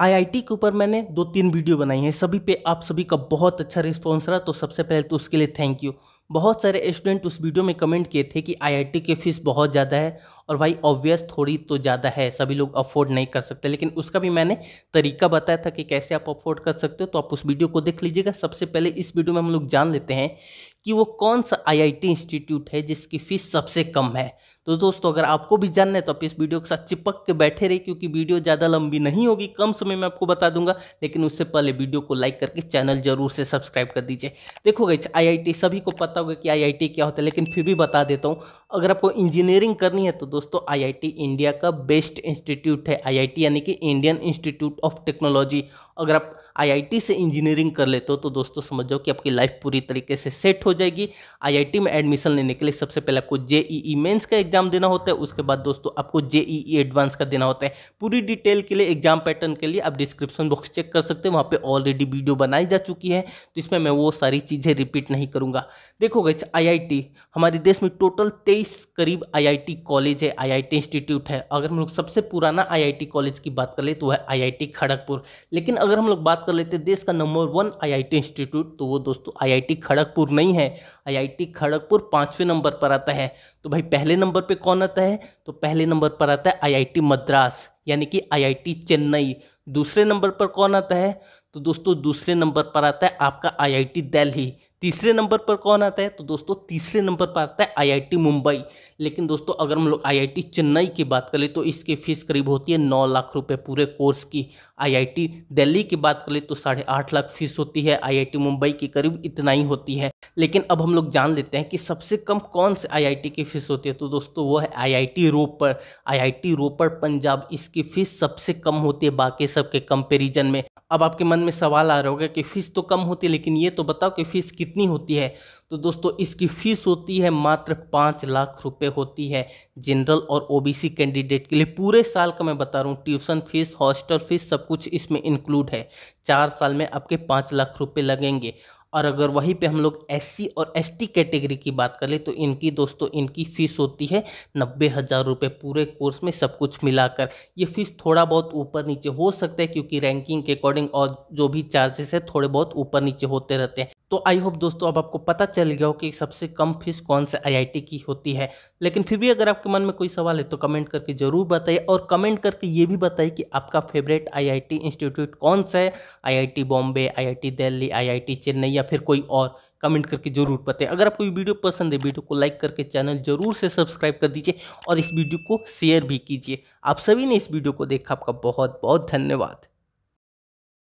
IIT के ऊपर मैंने दो तीन वीडियो बनाई हैं सभी पे आप सभी का बहुत अच्छा रिस्पॉन्स रहा तो सबसे पहले तो उसके लिए थैंक यू बहुत सारे स्टूडेंट उस वीडियो में कमेंट किए थे कि आईआईटी की फ़ीस बहुत ज़्यादा है और भाई ऑब्वियस थोड़ी तो ज़्यादा है सभी लोग अफोर्ड नहीं कर सकते लेकिन उसका भी मैंने तरीका बताया था कि कैसे आप अफोर्ड कर सकते हो तो आप उस वीडियो को देख लीजिएगा सबसे पहले इस वीडियो में हम लोग जान लेते हैं कि वो कौन सा आईआईटी इंस्टीट्यूट है जिसकी फ़ीस सबसे कम है तो दोस्तों अगर आपको भी जानना है तो आप इस वीडियो के साथ चिपक के बैठे रहिए क्योंकि वीडियो ज़्यादा लंबी नहीं होगी कम समय में आपको बता दूंगा लेकिन उससे पहले वीडियो को लाइक करके चैनल जरूर से सब्सक्राइब कर दीजिए देखो गई आई सभी को पता होगा कि आई क्या होता है लेकिन फिर भी बता देता हूँ अगर आपको इंजीनियरिंग करनी है तो दोस्तों आई इंडिया का बेस्ट इंस्टीट्यूट है आई यानी कि इंडियन इंस्टीट्यूट ऑफ टेक्नोलॉजी अगर आप आई से इंजीनियरिंग कर लेते हो तो दोस्तों समझ जाओ कि आपकी लाइफ पूरी तरीके से सेट हो जाएगी आईआईटी में एडमिशन लेने के लिए सबसे पहले आपको जेईई मेंस e e का एग्जाम देना होता है उसके बाद दोस्तों आपको जेईई एडवांस e का देना होता है पूरी डिटेल के लिए एग्जाम पैटर्न के लिए आप डिस्क्रिप्शन बॉक्स चेक कर सकते हैं वहाँ पर ऑलरेडी वीडियो बनाई जा चुकी है तो इसमें मैं वो सारी चीज़ें रिपीट नहीं करूँगा देखो गई आई हमारे देश में टोटल तेईस करीब आई कॉलेज है आई इंस्टीट्यूट है अगर हम लोग सबसे पुराना आई कॉलेज की बात कर ले तो वह आई खड़गपुर लेकिन अगर हम लोग बात कर लेते देश का नंबर वन आई इंस्टीट्यूट तो वो दोस्तों आई खड़गपुर नहीं है है आईआईटी खड़गपुर पाँचवें नंबर पर आता है तो भाई पहले नंबर पे कौन आता है तो पहले नंबर पर आता है आईआईटी मद्रास यानी कि आईआईटी चेन्नई दूसरे नंबर पर कौन आता है तो दोस्तों दूसरे नंबर पर आता है आपका आईआईटी दिल्ली तीसरे नंबर पर कौन आता है तो दोस्तों तीसरे नंबर पर आता है आईआईटी मुंबई लेकिन दोस्तों अगर हम लोग आईआईटी चेन्नई की बात करें तो इसकी फ़ीस करीब होती है नौ लाख रुपए पूरे कोर्स की आईआईटी दिल्ली की बात करें तो साढ़े आठ लाख फीस होती है आईआईटी मुंबई की करीब इतना ही होती है लेकिन अब हम लोग जान लेते हैं कि सबसे कम कौन से आई की फ़ीस होती है तो दोस्तों वो है आई रोपर आईआईटी रोपर पंजाब इसकी फ़ीस सबसे कम होती है बाकी सबके कंपेरिजन में अब आपके मन में सवाल आ रहा होगा कि फ़ीस तो कम होती है लेकिन ये तो बताओ कि फ़ीस कितनी होती है तो दोस्तों इसकी फ़ीस होती है मात्र पाँच लाख रुपए होती है जनरल और ओबीसी कैंडिडेट के लिए पूरे साल का मैं बता रहा हूँ ट्यूशन फीस हॉस्टल फीस सब कुछ इसमें इंक्लूड है चार साल में आपके पाँच लाख रुपये लगेंगे और अगर वहीं पे हम लोग एस और एस कैटेगरी की बात कर ले तो इनकी दोस्तों इनकी फ़ीस होती है नब्बे हज़ार रुपये पूरे कोर्स में सब कुछ मिलाकर ये फ़ीस थोड़ा बहुत ऊपर नीचे हो सकता है क्योंकि रैंकिंग के अकॉर्डिंग और जो भी चार्जेस है थोड़े बहुत ऊपर नीचे होते रहते हैं तो आई होप दोस्तों अब आपको पता चल गया हो कि सबसे कम फीस कौन से आईआईटी की होती है लेकिन फिर भी अगर आपके मन में कोई सवाल है तो कमेंट करके ज़रूर बताइए और कमेंट करके ये भी बताइए कि आपका फेवरेट आईआईटी इंस्टीट्यूट कौन सा है IIT Bombay IIT Delhi IIT Chennai या फिर कोई और कमेंट करके जरूर बताएं अगर आपको ये वीडियो पसंद है वीडियो को लाइक करके चैनल जरूर से सब्सक्राइब कर दीजिए और इस वीडियो को शेयर भी कीजिए आप सभी ने इस वीडियो को देखा आपका बहुत बहुत धन्यवाद